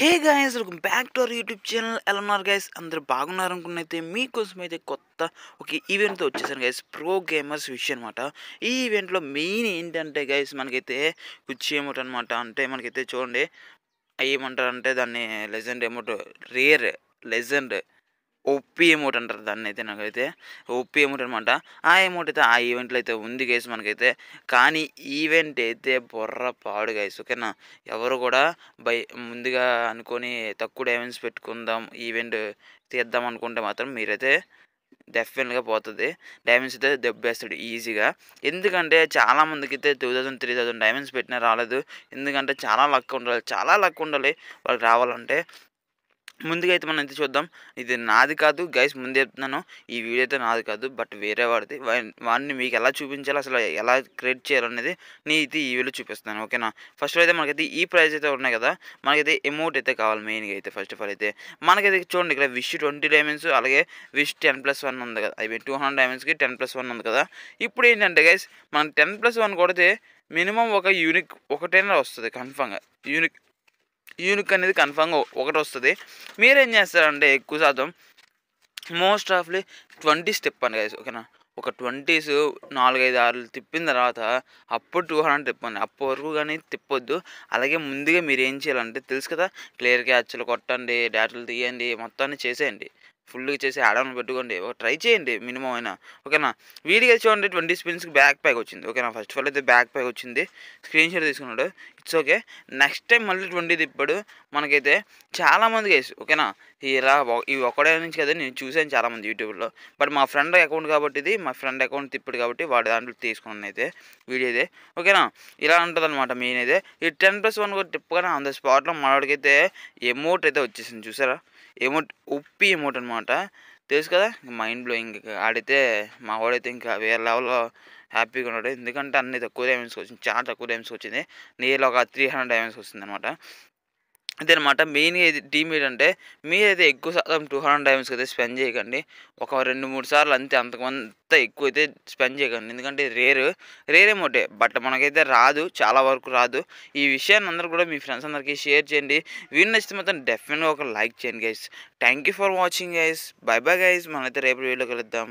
hey guys welcome back to our YouTube channel ఎలా ఉన్నారు guys అందరు బాగున్నారు అనుకున్నైతే మీకోసం అయితే కొత్త ఒక ఈవెంట్తో వచ్చేసాను గైస్ ప్రో గేమర్స్ విష్ అనమాట ఈ ఈవెంట్లో మెయిన్ ఏంటంటే గైస్ మనకైతే కుర్చీ ఏమోట్ అనమాట అంటే మనకైతే చూడండి ఏమంటారు అంటే దాన్ని legend emote rare legend OP emote అంటారు దాన్ని అయితే నాకైతే ఓపీ ఎమోట్ అనమాట ఆ ఎమౌట్ అయితే ఆ ఈవెంట్లో అయితే ఉంది గైస్ మనకైతే కానీ ఈవెంట్ అయితే బొర్ర పాడు గైస్ ఓకేనా ఎవరు కూడా బై ముందుగా అనుకొని తక్కువ డ్యామేజ్ పెట్టుకుందాం ఈవెంట్ తీద్దాం అనుకుంటే మాత్రం మీరైతే డెఫినెట్గా పోతుంది డైమండ్స్ అయితే దెబ్బేస్తాడు ఈజీగా ఎందుకంటే చాలామందికి అయితే two thousand three thousand diamonds పెట్టినా రాలేదు ఎందుకంటే చాలా లక్ ఉండాలి చాలా లక్ ఉండాలి వాళ్ళకి రావాలంటే ముందుగా అయితే మనం అయితే చూద్దాం ఇది నాది కాదు గైస్ ముందు చెప్తున్నాను ఈ వీడియో అయితే నాది కాదు బట్ వేరే వాడిది వాడిని మీకు ఎలా చూపించాలి అసలు ఎలా క్రియేట్ చేయాలనేది అయితే ఈ వీడియో చూపిస్తాను ఓకేనా ఫస్ట్ అయితే మనకైతే ఈ ప్రైస్ అయితే ఉన్నాయి కదా మనకైతే ఎమౌంట్ అయితే కావాలి మెయిన్గా అయితే ఫస్ట్ ఆఫ్ ఆల్ అయితే మనకైతే చూడండి ఇక్కడ విష్ ట్వంటీ డైమండ్స్ అలాగే విష్ టెన్ ప్లస్ వన్ ఉంది కదా ఐ టూ హండ్రెడ్ డైమండ్స్కి టెన్ ప్లస్ వన్ ఉంది కదా ఇప్పుడు ఏంటంటే గైస్ మనం టెన్ ప్లస్ వన్ కొడితే మినిమం ఒక యూనిక్ ఒకటైనా వస్తుంది కన్ఫామ్గా యూనిక్ యూనిక్ అనేది కన్ఫామ్గా ఒకటి వస్తుంది మీరేం చేస్తారంటే ఎక్కువ శాతం మోస్ట్ ఆఫ్లీ ట్వంటీ స్టెప్ అని కదా ఓకేనా ఒక ట్వంటీస్ నాలుగైదు ఆరులు తిప్పిన తర్వాత అప్పుడు టూ హండ్రెడ్ తిప్పండి అప్పటి వరకు కానీ తిప్పొద్దు అలాగే ముందుగా మీరు ఏం చేయాలంటే తెలుసు కదా క్లియర్ క్యాచ్లు కొట్టండి డాట్లు తీయండి మొత్తాన్ని చేసేయండి ఫుల్గా చేసి ఆడవని పెట్టుకోండి ట్రై చేయండి మినిమం అయినా ఓకేనా వీడికి చూడండి ట్వంటీ స్పిన్స్కి బ్యాక్ ప్యాక్ వచ్చింది ఓకేనా ఫస్ట్ ఆఫ్ ఆల్ అయితే బ్యాక్ ప్యాక్ వచ్చింది స్క్రీన్ షాట్ తీసుకున్నాడు ఇట్స్ ఓకే నెక్స్ట్ టైం మళ్ళీ ట్వంటీ తిప్పాడు మనకైతే చాలామంది గైస్ ఓకేనా ఇలా ఈ ఒక్కడే నుంచి కదా నేను చూశాను చాలామంది యూట్యూబ్లో బట్ మా ఫ్రెండ్ అకౌంట్ కాబట్టి ఇది మా ఫ్రెండ్ అకౌంట్ తిప్పాడు కాబట్టి వాడి దాంట్లో తీసుకున్నాను అయితే వీడియో అయితే ఓకేనా ఇలా ఉంటుంది అనమాట మెయిన్ అయితే ఈ టెన్ ప్లస్ వన్ కూడా తిప్పగానే అంత స్పాట్లో మనవాడికైతే ఎమౌంట్ అయితే వచ్చేసింది చూసారా ఎమోట్ ఉప్పి ఎమోట్ అనమాట తెలుసు కదా మైండ్ బ్లోయింగ్ ఆడితే మా వాడైతే ఇంకా వేరే లెవెల్లో హ్యాపీగా ఉన్నాడు ఎందుకంటే అన్ని తక్కువ డైమండ్స్ వచ్చింది చాలా తక్కువ డైమండ్స్ వచ్చింది నీలో ఒక త్రీ హండ్రెడ్ డైమండ్స్ వస్తుంది అనమాట ఇదనమాట మెయిన్గా ఇది టీమ్ ఏంటంటే మీరైతే ఎక్కువ శాతం టూ హండ్రెడ్ టైమ్స్ అయితే స్పెండ్ చేయకండి ఒక రెండు మూడు సార్లు అంతే అంతకంత ఎక్కువ అయితే స్పెండ్ చేయకండి ఎందుకంటే రేర్ రేరే మోటే బట్ మనకైతే రాదు చాలా వరకు రాదు ఈ విషయాన్ని అందరూ కూడా మీ ఫ్రెండ్స్ అందరికీ షేర్ చేయండి వీడియో నచ్చితే మొత్తం డెఫినెట్గా ఒక లైక్ చేయండి guys thank you for watching guys bye bye guys అయితే రేపు వీడియోలో కలుద్దాం